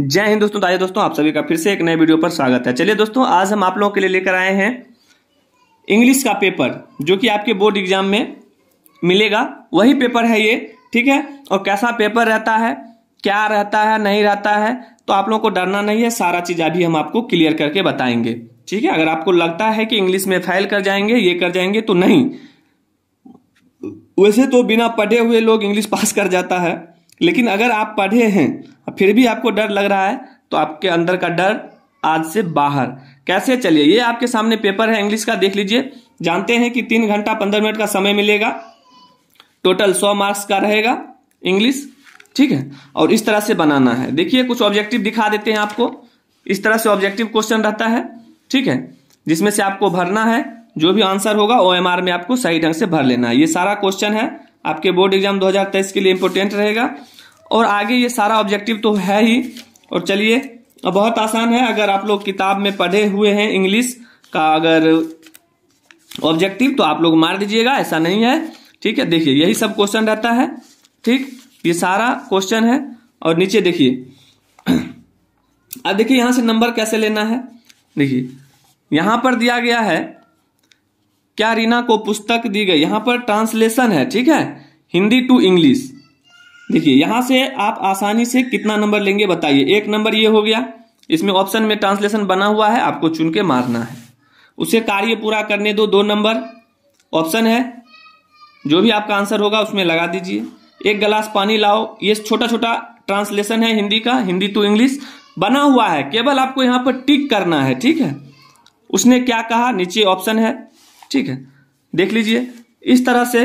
जय हिंद दोस्तों ताजा दोस्तों आप सभी का फिर से एक नए वीडियो पर स्वागत है चलिए दोस्तों आज हम आप लोगों के लिए लेकर आए हैं इंग्लिश का पेपर जो कि आपके बोर्ड एग्जाम में मिलेगा वही पेपर है ये ठीक है और कैसा पेपर रहता है क्या रहता है नहीं रहता है तो आप लोगों को डरना नहीं है सारा चीज अभी हम आपको क्लियर करके बताएंगे ठीक है अगर आपको लगता है कि इंग्लिश में फैल कर जाएंगे ये कर जाएंगे तो नहीं वैसे तो बिना पढ़े हुए लोग इंग्लिश पास कर जाता है लेकिन अगर आप पढ़े हैं फिर भी आपको डर लग रहा है तो आपके अंदर का डर आज से बाहर कैसे चलिए ये आपके सामने पेपर है इंग्लिश का देख लीजिए जानते हैं कि तीन घंटा पंद्रह मिनट का समय मिलेगा टोटल सौ मार्क्स का रहेगा इंग्लिश ठीक है और इस तरह से बनाना है देखिए कुछ ऑब्जेक्टिव दिखा देते हैं आपको इस तरह से ऑब्जेक्टिव क्वेश्चन रहता है ठीक है जिसमें से आपको भरना है जो भी आंसर होगा ओ में आपको सही ढंग से भर लेना है ये सारा क्वेश्चन है आपके बोर्ड एग्जाम 2023 के लिए इम्पोर्टेंट रहेगा और आगे ये सारा ऑब्जेक्टिव तो है ही और चलिए बहुत आसान है अगर आप लोग किताब में पढ़े हुए हैं इंग्लिश का अगर ऑब्जेक्टिव तो आप लोग मार दीजिएगा ऐसा नहीं है ठीक है देखिए यही सब क्वेश्चन रहता है ठीक ये सारा क्वेश्चन है और नीचे देखिए अब देखिए यहां से नंबर कैसे लेना है देखिए यहां पर दिया गया है क्या रीना को पुस्तक दी गई यहाँ पर ट्रांसलेशन है ठीक है हिंदी टू इंग्लिश देखिए यहां से आप आसानी से कितना नंबर लेंगे बताइए एक नंबर ये हो गया इसमें ऑप्शन में ट्रांसलेशन बना हुआ है आपको चुन के मारना है उसे कार्य पूरा करने दो दो नंबर ऑप्शन है जो भी आपका आंसर होगा उसमें लगा दीजिए एक गिलास पानी लाओ ये छोटा छोटा ट्रांसलेशन है हिंदी का हिंदी टू इंग्लिश बना हुआ है केवल आपको यहां पर टिक करना है ठीक है उसने क्या कहा नीचे ऑप्शन है ठीक है देख लीजिए इस तरह से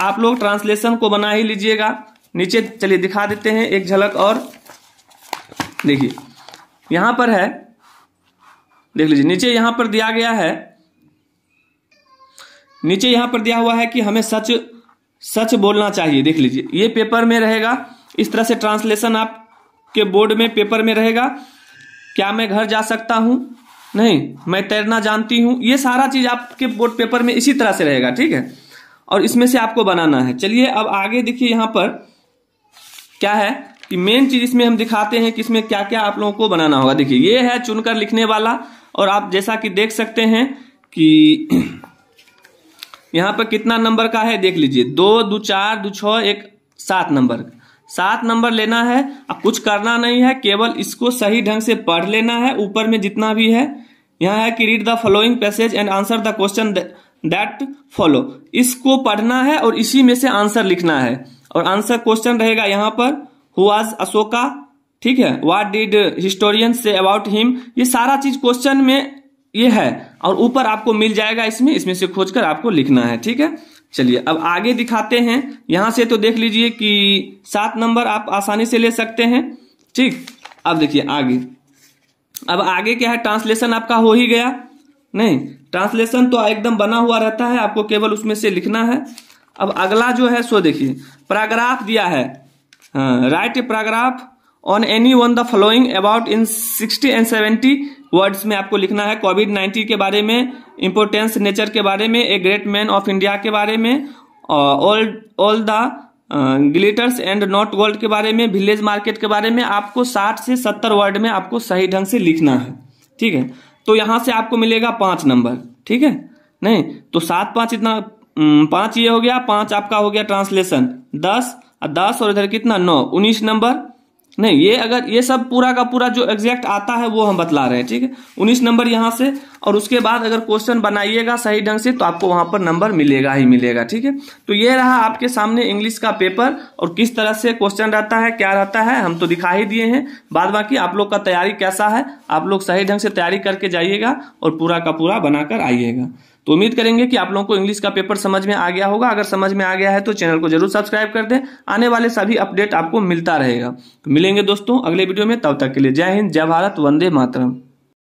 आप लोग ट्रांसलेशन को बना ही लीजिएगा नीचे चलिए दिखा देते हैं एक झलक और देखिए यहां पर है देख लीजिए नीचे यहां पर दिया गया है नीचे यहां पर दिया हुआ है कि हमें सच सच बोलना चाहिए देख लीजिए ये पेपर में रहेगा इस तरह से ट्रांसलेशन आपके बोर्ड में पेपर में रहेगा क्या मैं घर जा सकता हूं नहीं मैं तैरना जानती हूं ये सारा चीज आपके बोर्ड पेपर में इसी तरह से रहेगा ठीक है और इसमें से आपको बनाना है चलिए अब आगे देखिए यहाँ पर क्या है कि मेन चीज इसमें हम दिखाते हैं कि इसमें क्या क्या आप लोगों को बनाना होगा देखिए ये है चुनकर लिखने वाला और आप जैसा कि देख सकते हैं कि यहाँ पर कितना नंबर का है देख लीजिए दो दो चार दो छ एक सात नंबर सात नंबर लेना है अब कुछ करना नहीं है केवल इसको सही ढंग से पढ़ लेना है ऊपर में जितना भी है यहाँ है कि read the following passage and answer the question that follow इसको पढ़ना है और इसी में से आंसर लिखना है और आंसर क्वेश्चन रहेगा यहां पर हु वॉज अशोका ठीक है what did historian say about him ये सारा चीज क्वेश्चन में ये है और ऊपर आपको मिल जाएगा इसमें इसमें से खोज कर आपको लिखना है ठीक है चलिए अब आगे दिखाते हैं यहां से तो देख लीजिए कि सात नंबर आप आसानी से ले सकते हैं ठीक अब देखिए आगे अब आगे क्या है ट्रांसलेशन आपका हो ही गया नहीं ट्रांसलेशन तो एकदम बना हुआ रहता है आपको केवल उसमें से लिखना है अब अगला जो है सो देखिए पैराग्राफ दिया है write a paragraph on any one the following about in sixty and seventy words में आपको लिखना है कोविड नाइन्टीन के बारे में इम्पोर्टेंस नेचर के बारे में a great man of India के बारे में all all the glitters and not gold के बारे में विलेज मार्केट के बारे में आपको साठ से सत्तर वर्ड में आपको सही ढंग से लिखना है ठीक है तो यहां से आपको मिलेगा पांच नंबर ठीक है नहीं तो सात पांच इतना पांच ये हो गया पांच आपका हो गया ट्रांसलेशन दस दस और इधर कितना नौ उन्नीस नंबर नहीं ये अगर ये सब पूरा का पूरा जो एग्जैक्ट आता है वो हम बतला रहे हैं ठीक है उन्नीस नंबर यहाँ से और उसके बाद अगर क्वेश्चन बनाइएगा सही ढंग से तो आपको वहां पर नंबर मिलेगा ही मिलेगा ठीक है तो ये रहा आपके सामने इंग्लिश का पेपर और किस तरह से क्वेश्चन रहता है क्या रहता है हम तो दिखा ही दिए हैं बाद बाकी आप लोग का तैयारी कैसा है आप लोग सही ढंग से तैयारी करके जाइएगा और पूरा का पूरा बनाकर आइएगा तो उम्मीद करेंगे कि आप लोगों को इंग्लिश का पेपर समझ में आ गया होगा अगर समझ में आ गया है तो चैनल को जरूर सब्सक्राइब कर दें आने वाले सभी अपडेट आपको मिलता रहेगा तो मिलेंगे दोस्तों अगले वीडियो में तब तक के लिए जय हिंद जय भारत वंदे मातरम